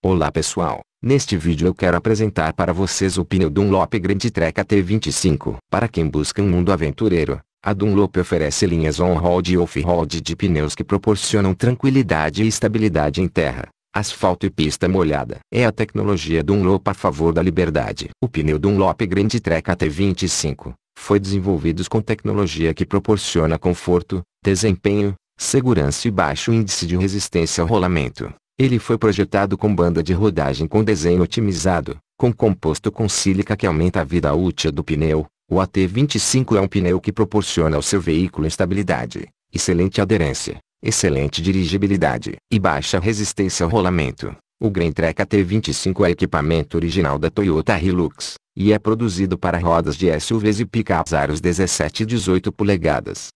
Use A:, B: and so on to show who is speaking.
A: Olá pessoal, neste vídeo eu quero apresentar para vocês o pneu Dunlop Grand Trek T25. Para quem busca um mundo aventureiro, a Dunlop oferece linhas on-road e off-road de pneus que proporcionam tranquilidade e estabilidade em terra, asfalto e pista molhada. É a tecnologia Dunlop a favor da liberdade. O pneu Dunlop Grand Trek T25 foi desenvolvido com tecnologia que proporciona conforto, desempenho, segurança e baixo índice de resistência ao rolamento. Ele foi projetado com banda de rodagem com desenho otimizado, com composto com sílica que aumenta a vida útil do pneu. O AT25 é um pneu que proporciona ao seu veículo estabilidade, excelente aderência, excelente dirigibilidade e baixa resistência ao rolamento. O Grand Trek AT25 é equipamento original da Toyota Hilux, e é produzido para rodas de SUVs e picapes aros 17 e 18 polegadas.